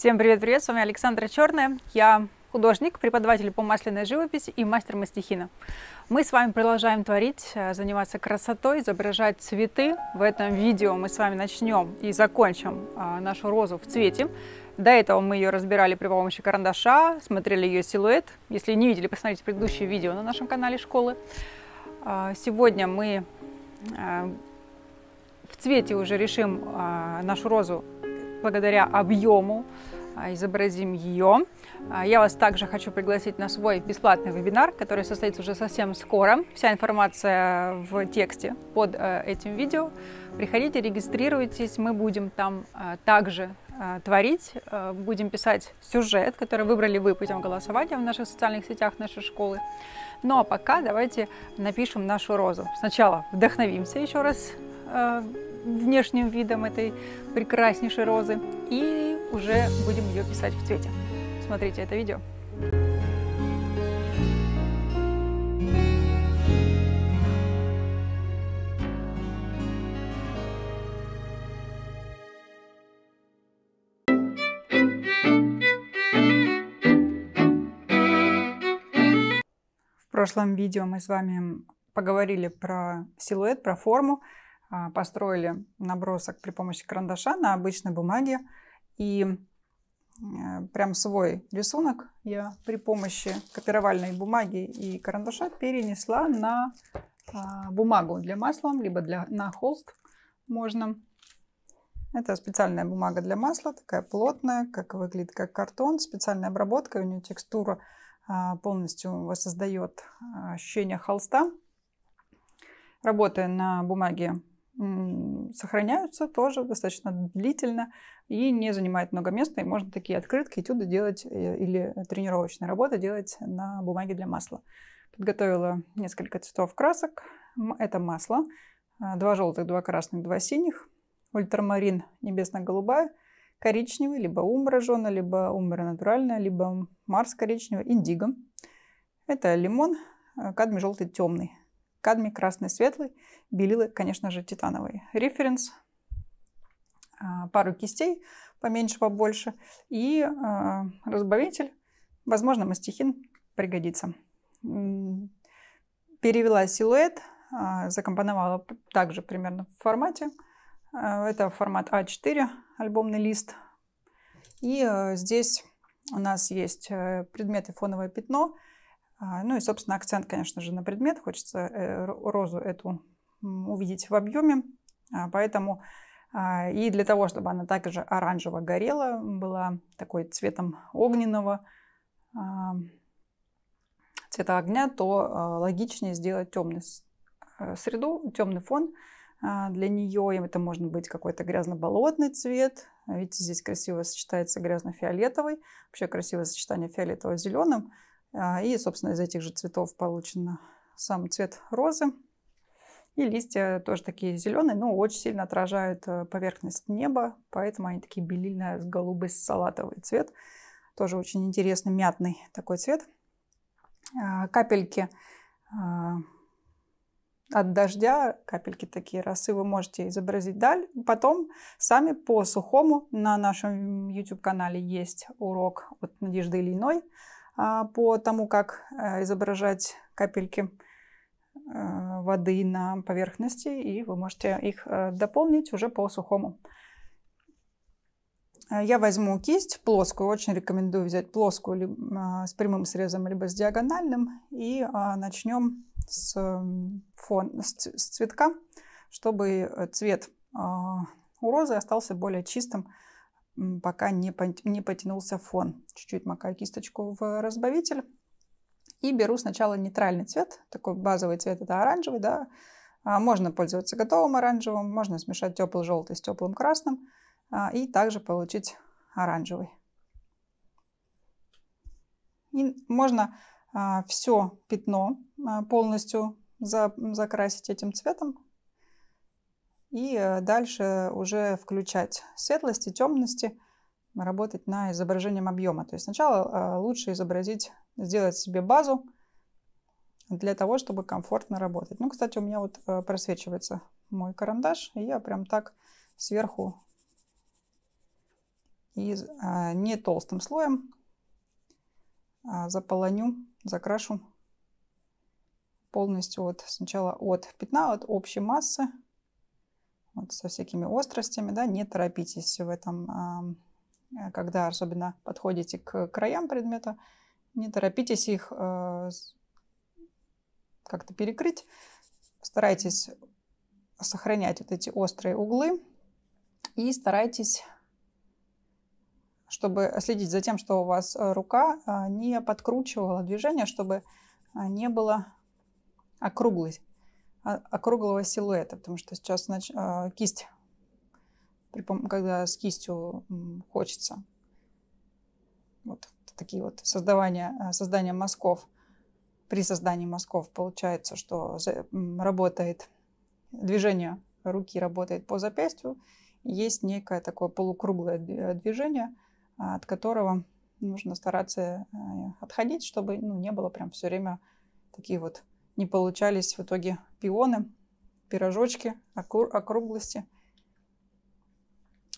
Всем привет-привет, с вами Александра Черная. Я художник, преподаватель по масляной живописи и мастер мастихина. Мы с вами продолжаем творить, э, заниматься красотой, изображать цветы. В этом видео мы с вами начнем и закончим а, нашу розу в цвете. До этого мы ее разбирали при помощи карандаша, смотрели ее силуэт. Если не видели, посмотрите предыдущее видео на нашем канале школы. А, сегодня мы э, в цвете уже решим а, нашу розу благодаря объему а, изобразим ее. А, я вас также хочу пригласить на свой бесплатный вебинар, который состоится уже совсем скоро. Вся информация в тексте под э, этим видео. Приходите, регистрируйтесь, мы будем там э, также э, творить, будем писать сюжет, который выбрали вы путем голосования в наших социальных сетях нашей школы. Ну а пока давайте напишем нашу розу. Сначала вдохновимся еще раз внешним видом этой прекраснейшей розы и уже будем ее писать в цвете. Смотрите это видео. В прошлом видео мы с вами поговорили про силуэт, про форму, а, построили набросок при помощи карандаша на обычной бумаге. И э, прям свой рисунок я при помощи копировальной бумаги и карандаша перенесла на а, бумагу для масла, либо для, на холст можно. Это специальная бумага для масла, такая плотная, как выглядит как картон, специальная обработка, у нее текстура а, полностью воссоздает а, ощущение холста. Работая на бумаге сохраняются тоже достаточно длительно и не занимают много места. И можно такие открытки, этюды делать э, или тренировочные работы делать на бумаге для масла. Подготовила несколько цветов красок. Это масло. А, два желтых, два красных, два синих. Ультрамарин небесно-голубая. Коричневый, либо умбра жженая, либо умбра натуральная, либо марс коричневый, индиго. Это лимон, а, кадмий желтый темный. Кадмий красный, светлый, белилы, конечно же, титановые. Референс, а, пару кистей, поменьше, побольше, и а, разбавитель, возможно, мастихин пригодится. Перевела силуэт, а, закомпоновала также примерно в формате. Это формат А4, альбомный лист. И здесь у нас есть э, предметы фоновое пятно – а, ну и, собственно, акцент, конечно же, на предмет. Хочется э, розу эту увидеть в объеме. А, поэтому а, и для того, чтобы она также оранжево горела, была такой цветом огненного, цвета огня, то логичнее сделать темную э, среду, темный фон для нее. И это можно быть какой-то грязно-болотный цвет. Видите, здесь красиво сочетается грязно-фиолетовый. Вообще красивое сочетание фиолетового с зеленым. А, и, собственно, из этих же цветов получен сам цвет розы. И листья тоже такие зеленые, но очень сильно отражают э, поверхность неба, поэтому они такие белильно голубый салатовый цвет. Тоже очень интересный мятный такой цвет. А, капельки а, от дождя, капельки такие росы, вы можете изобразить даль. Потом сами по сухому на нашем YouTube-канале есть урок от Надежды Ильиной, а, по тому, как э, изображать капельки э, воды на поверхности, и вы можете их э, дополнить уже по сухому. Я возьму кисть плоскую, очень рекомендую взять плоскую либо а, с прямым срезом, либо с диагональным, и а, начнем с, фон, с цветка, чтобы цвет у розы остался более чистым, пока не, потянулся фон. Чуть-чуть макаю кисточку в разбавитель. И беру сначала нейтральный цвет, такой базовый цвет, это оранжевый, да. А, можно пользоваться готовым оранжевым, можно смешать теплый желтый с теплым красным а, и также получить оранжевый. И можно а, все пятно полностью закрасить этим цветом, и э, дальше уже включать светлости, темности, работать на изображением объема. То есть сначала э, лучше изобразить, сделать себе базу для того, чтобы комфортно работать. Ну, кстати, у меня вот э, просвечивается мой карандаш, и я прям так сверху и не толстым слоем а, заполоню, закрашу полностью вот сначала от пятна, от общей массы вот, со всякими остростями, да, не торопитесь в этом, э, когда особенно подходите к краям предмета, не торопитесь их э, как-то перекрыть, старайтесь сохранять вот эти острые углы и старайтесь чтобы следить за тем, что у вас э, рука не подкручивала движение, чтобы не было округлость округлого силуэта, потому что сейчас нач... А, кисть, когда с кистью хочется, вот такие вот создавания, а, создания мазков, при создании мазков получается, что работает движение руки работает по запястью, есть некое такое полукруглое движение, а, от которого нужно стараться э, отходить, чтобы ну, не было прям все время такие вот не получались в итоге пионы, пирожочки, округлости.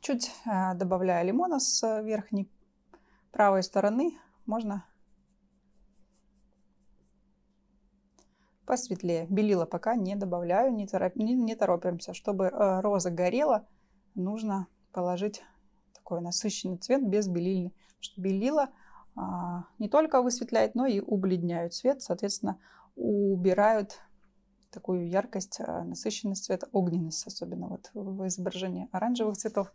Чуть э, добавляя лимона с верхней правой стороны, можно посветлее. Белила пока не добавляю, не, тороп, не, не торопимся. Чтобы э, роза горела, нужно положить такой насыщенный цвет без белильный. Потому что белила а, не только высветляет, но и убледняют цвет. Соответственно, убирают такую яркость, а, насыщенность цвета, огненность, особенно вот в изображении оранжевых цветов.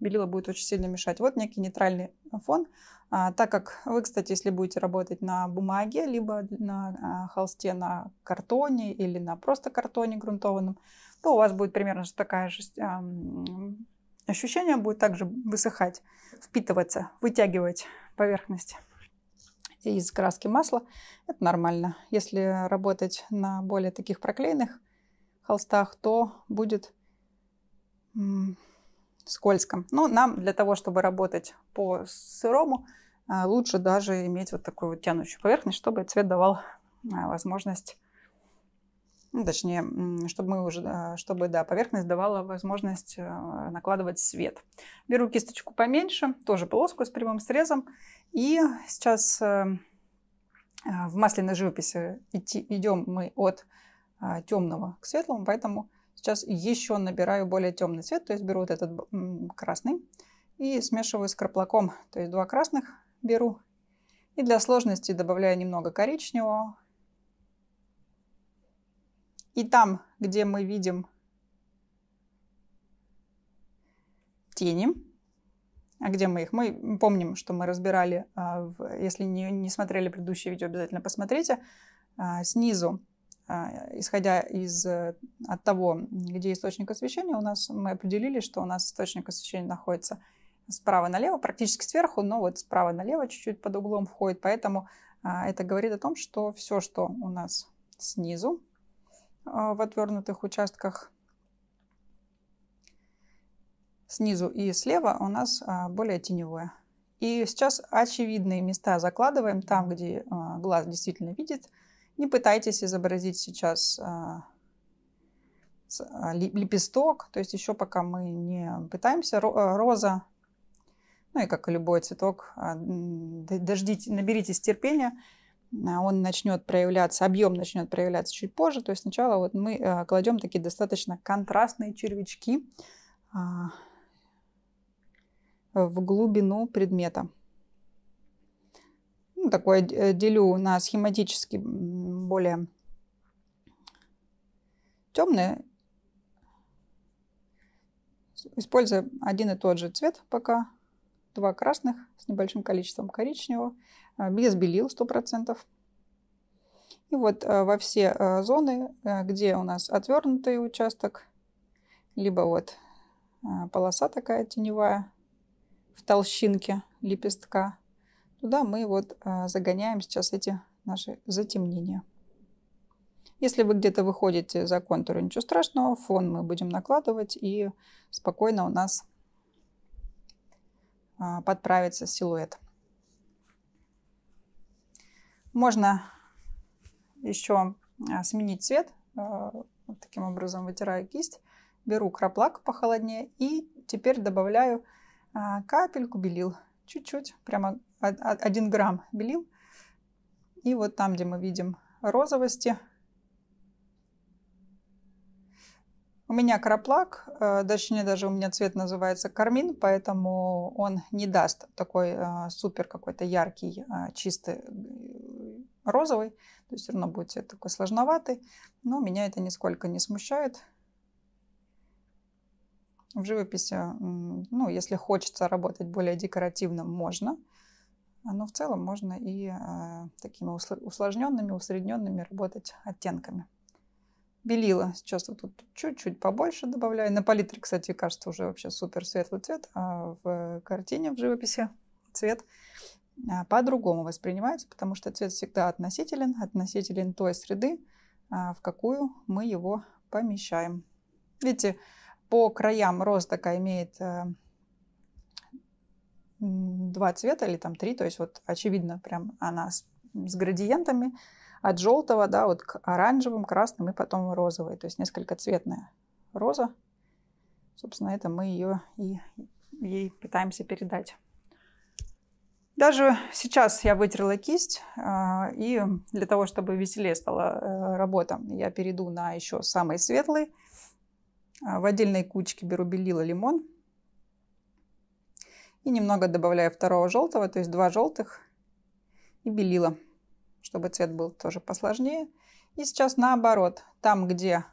Белила будет очень сильно мешать. Вот некий нейтральный фон. А, так как вы, кстати, если будете работать на бумаге, либо на а, холсте на картоне или на просто картоне грунтованном, то у вас будет примерно такая же а, ощущение будет также высыхать, впитываться, вытягивать поверхность из краски масла, это нормально. Если работать на более таких проклеенных холстах, то будет скользко. Но нам для того, чтобы работать по сырому, а, лучше даже иметь вот такую вот тянущую поверхность, чтобы цвет давал а, возможность ну, точнее, чтобы, мы уже, чтобы да, поверхность давала возможность э, накладывать свет. Беру кисточку поменьше, тоже полоску с прямым срезом. И сейчас эм, э, в масляной живописи идти, идем мы от э, темного к светлому, поэтому сейчас еще набираю более темный цвет, то есть беру вот этот красный и смешиваю с краплаком, то есть два красных беру. И для сложности добавляю немного коричневого, и там, где мы видим тени, а где мы их? Мы помним, что мы разбирали, а, если не, смотрели предыдущее видео, обязательно посмотрите. А, снизу, а, исходя из, э, от того, где источник освещения, у нас мы определили, что у нас источник освещения находится справа налево, практически сверху, но вот справа налево чуть-чуть под углом входит. Поэтому это говорит о том, что все, что у нас снизу, а, в отвернутых участках снизу и слева у нас а, более теневое. И сейчас очевидные места закладываем там, где а, глаз действительно видит. Не пытайтесь изобразить сейчас лепесток, то есть еще пока мы не пытаемся. Роза, ну и как и любой цветок, дождите, наберитесь терпения. А, он начнет проявляться, объем начнет проявляться чуть позже. То есть сначала вот мы э, кладем такие достаточно контрастные червячки а, в глубину предмета. Ну, такое э, делю на схематически более темные, используя один и тот же цвет пока два красных с небольшим количеством коричневого, а, без белил 100%. И вот э, во все э, зоны, э, где у нас отвернутый участок, либо вот полоса такая теневая в толщинке лепестка, туда мы вот загоняем сейчас эти наши затемнения. Если вы где-то выходите за контур, ничего страшного, фон мы будем накладывать, и спокойно у нас а, подправится силуэт. Можно еще а, сменить цвет. А, вот таким образом вытираю кисть. Беру краплак похолоднее и теперь добавляю капельку белил. Чуть-чуть, прямо 1 грамм белил. И вот там, где мы видим розовости, У меня краплак, э, точнее даже у меня цвет называется кармин, поэтому он не даст такой э, супер какой-то яркий, э, чистый розовый. То есть все равно будет цвет такой сложноватый, но меня это нисколько не смущает. В живописи, ну, если хочется работать более декоративным, можно. А, но в целом можно и такими усложненными, усредненными работать оттенками белила. Сейчас вот тут чуть-чуть побольше добавляю. На палитре, кстати, кажется уже вообще супер светлый цвет, а в картине, в живописи цвет а, по-другому воспринимается, потому что цвет всегда относителен, относителен той среды, а, в какую мы его помещаем. Видите, по краям такая имеет э, два цвета или там три, то есть вот очевидно прям она с, с градиентами, от желтого, да, вот к оранжевым, красным и потом розовой. То есть несколько цветная роза. Собственно, это мы ее и ей пытаемся передать. Даже сейчас я вытерла кисть, а, и для того, чтобы веселее стала э, работа, я перейду на еще самый светлый. А, в отдельной кучке беру белила лимон и немного добавляю второго желтого, то есть два желтых и белила чтобы цвет был тоже посложнее. И сейчас наоборот, там, где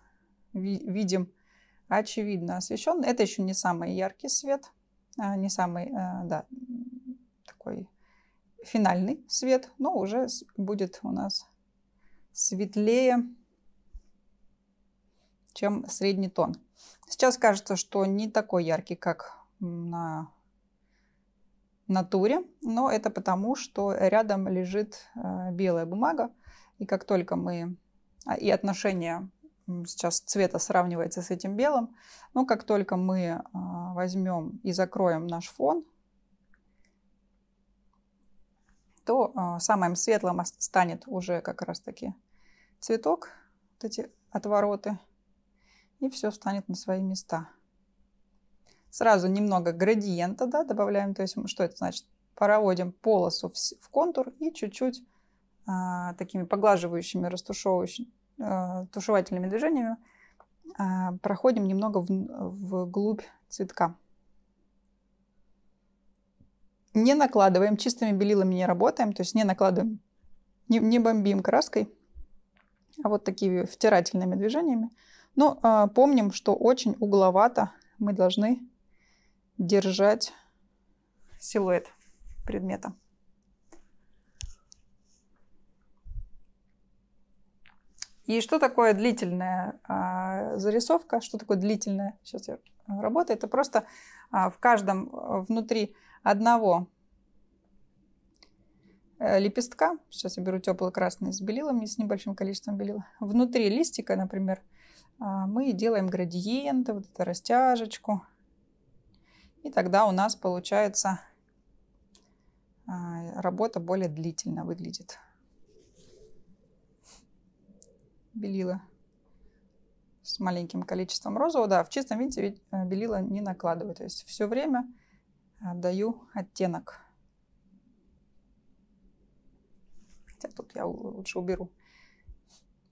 видим очевидно освещен, это еще не самый яркий свет, а, не самый, э, да, такой финальный свет, но уже будет у нас светлее, чем средний тон. Сейчас кажется, что не такой яркий, как на натуре, но это потому, что рядом лежит э, белая бумага, и как только мы... А, и отношение сейчас цвета сравнивается с этим белым, но как только мы а, возьмем и закроем наш фон, то а, самым светлым станет уже как раз-таки цветок, вот эти отвороты, и все станет на свои места сразу немного градиента да, добавляем. То есть что это значит? Проводим полосу в, в контур и чуть-чуть а, такими поглаживающими, растушевывающими, а, тушевательными движениями а, проходим немного в, вглубь цветка. Не накладываем, чистыми белилами не работаем, то есть не накладываем, не, не бомбим краской, а вот такими втирательными движениями. Но а, помним, что очень угловато мы должны держать силуэт предмета. И что такое длительная а, зарисовка? Что такое длительная сейчас я, а, работа? Это просто а, в каждом а, внутри одного э, лепестка, сейчас я беру теплый красный с белилами с небольшим количеством белила, внутри листика, например, а, мы делаем градиенты, вот эту растяжечку, и тогда у нас получается а, работа более длительно выглядит. Белила с маленьким количеством розового. Да, в чистом виде э, белила не накладываю. То есть все время э, даю оттенок. Хотя тут я лучше уберу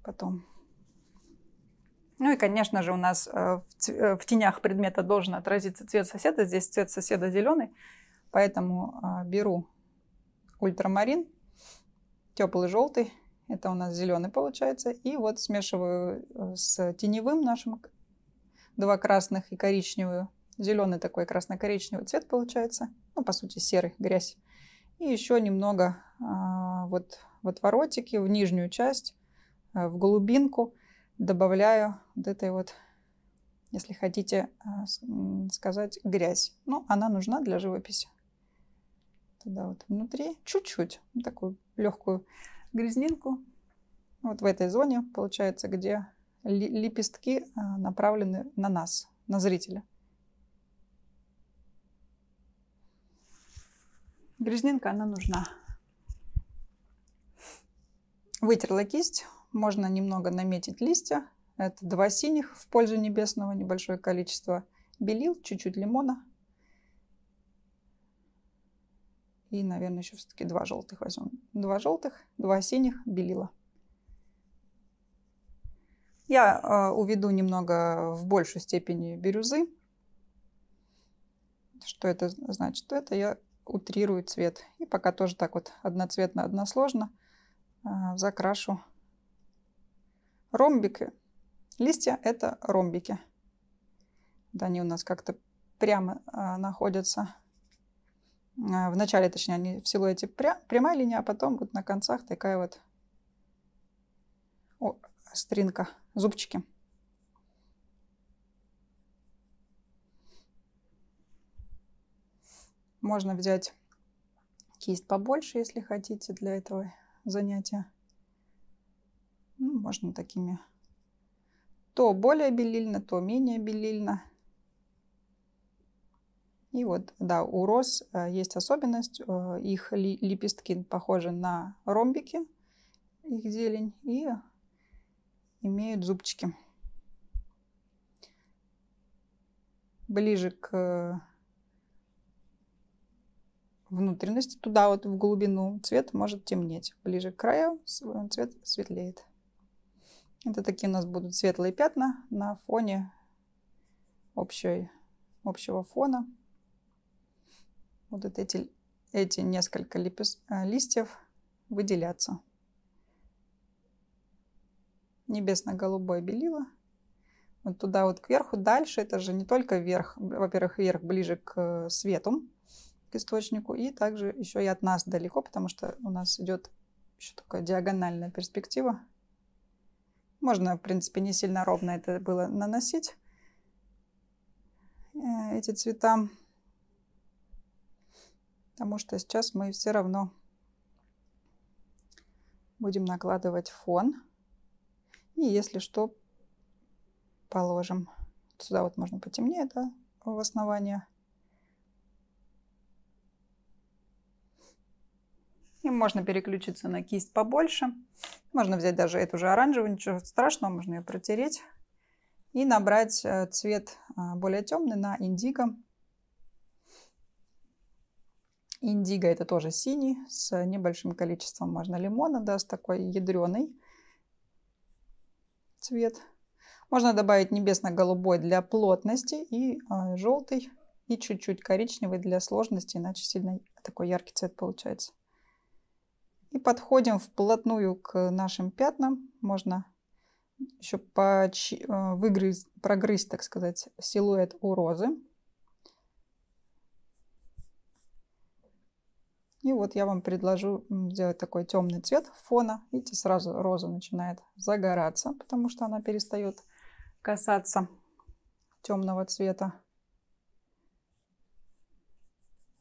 потом. Ну и, конечно же, у нас э, э, в тенях предмета должен отразиться цвет соседа. Здесь цвет соседа зеленый, поэтому э, беру ультрамарин, теплый желтый. Это у нас зеленый получается. И вот смешиваю с теневым нашим два красных и коричневую. Зеленый такой красно-коричневый цвет получается. Ну, по сути, серый, грязь. И еще немного вот в отворотике, в нижнюю часть, в голубинку – добавляю вот этой вот, если хотите а, сказать, грязь. Ну, она нужна для живописи. Туда вот внутри чуть-чуть, такую легкую грязнинку. Вот в этой зоне, получается, где лепестки а, направлены на нас, на зрителя. Грязнинка, она нужна. Вытерла кисть, можно немного наметить листья. Это два синих в пользу небесного, небольшое количество белил, чуть-чуть лимона. И, наверное, еще все-таки два желтых возьмем. Два желтых, два синих, белила. Я э, уведу немного в большей степени бирюзы. Что это значит? Что это я утрирую цвет. И пока тоже так вот одноцветно, односложно э, закрашу ромбики. Листья – это ромбики. Да, они у нас как-то прямо а, находятся. А, в начале, точнее, они в силуэте пря прямая линия, а потом вот на концах такая вот О, стринка, зубчики. Можно взять кисть побольше, если хотите, для этого занятия. Ну, можно такими. То более белильно, то менее белильно. И вот, да, у роз э, есть особенность. Э, их лепестки похожи на ромбики, их зелень, и имеют зубчики. Ближе к э, внутренности, туда вот в глубину, цвет может темнеть. Ближе к краю цвет светлеет. Это такие у нас будут светлые пятна на фоне общей, общего фона. Будут эти, эти несколько лепест э, листьев выделяться. Небесно-голубое белило. Вот туда вот кверху. Дальше это же не только вверх. Во-первых, вверх ближе к э, свету, к источнику. И также еще и от нас далеко, потому что у нас идет еще такая диагональная перспектива можно, в принципе, не сильно ровно это было наносить. Э, эти цвета. Потому что сейчас мы все равно будем накладывать фон. И если что, положим. Сюда вот можно потемнее, да, в основание. И можно переключиться на кисть побольше. Можно взять даже эту же оранжевую, ничего страшного, можно ее протереть. И набрать э, цвет э, более темный на индиго. Индиго это тоже синий, с небольшим количеством, можно лимона, да, с такой ядреный цвет. Можно добавить небесно-голубой для плотности и э, желтый и чуть-чуть коричневый для сложности, иначе сильно такой яркий цвет получается. И подходим вплотную к нашим пятнам. Можно еще э, выгрыз... прогрызть, так сказать, силуэт у розы. И вот я вам предложу сделать такой темный цвет фона. Видите, сразу роза начинает загораться, потому что она перестает касаться темного цвета.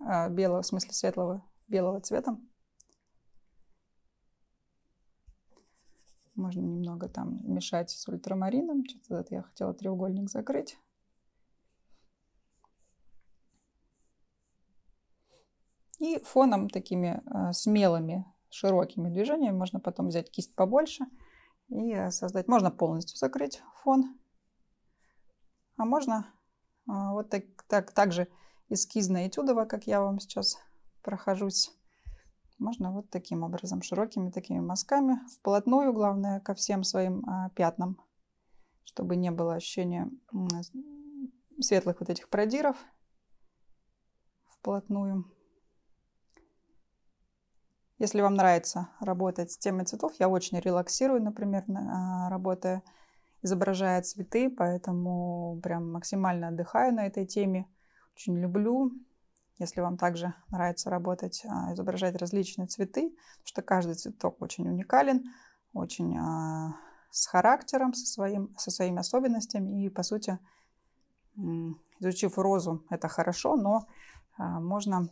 А, белого, в смысле светлого, белого цвета. Можно немного там мешать с ультрамарином. Что-то я хотела треугольник закрыть. И фоном такими э, смелыми, широкими движениями можно потом взять кисть побольше и э, создать. Можно полностью закрыть фон. А можно э, вот так, так, так же эскизно-этюдово, как я вам сейчас прохожусь. Можно вот таким образом, широкими такими мазками, вплотную, главное, ко всем своим а, пятнам, чтобы не было ощущения светлых вот этих продиров вплотную. Если вам нравится работать с темой цветов, я очень релаксирую, например, на а, работая, изображая цветы, поэтому прям максимально отдыхаю на этой теме. Очень люблю если вам также нравится работать, а, изображать различные цветы, потому что каждый цветок очень уникален, очень а, с характером, со, своим, со своими особенностями. И, по сути, изучив розу, это хорошо, но а, можно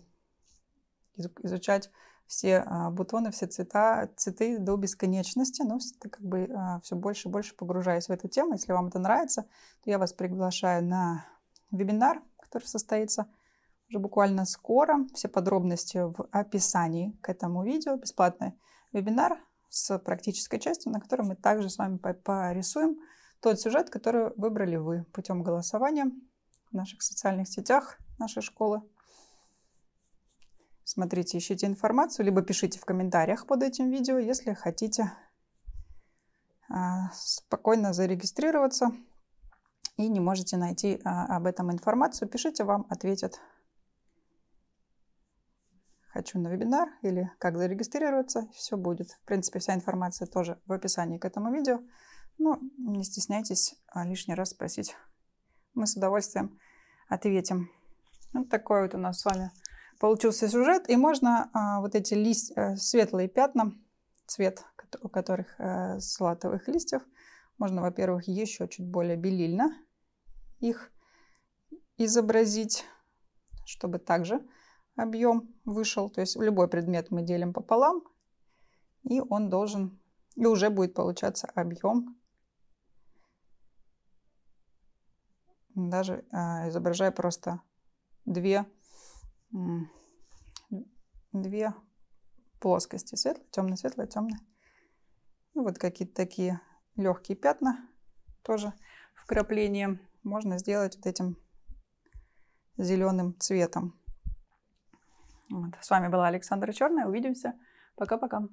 изучать все бутоны, все цвета, цветы до бесконечности, но ты как бы все больше и больше погружаясь в эту тему. Если вам это нравится, то я вас приглашаю на вебинар, который состоится уже буквально скоро. Все подробности в описании к этому видео. Бесплатный вебинар с практической частью, на котором мы также с вами порисуем тот сюжет, который выбрали вы путем голосования в наших социальных сетях нашей школы. Смотрите, ищите информацию, либо пишите в комментариях под этим видео, если хотите а, спокойно зарегистрироваться и не можете найти а, об этом информацию, пишите, вам ответят хочу на вебинар или как зарегистрироваться, все будет. В принципе, вся информация тоже в описании к этому видео. Но ну, не стесняйтесь а, лишний раз спросить. Мы с удовольствием ответим. Вот ну, такой вот у нас с вами получился сюжет. И можно а, вот эти лист, э, светлые пятна, цвет у которых э, салатовых листьев, можно, во-первых, еще чуть более белильно их изобразить, чтобы также объем вышел. То есть любой предмет мы делим пополам, и он должен, и уже будет получаться объем, даже э, изображая просто две, две плоскости. Светлая, темная, светлая, темная. Ну, вот какие-то такие легкие пятна тоже вкрапление можно сделать вот этим зеленым цветом. Вот. С вами была Александра Черная. Увидимся. Пока-пока.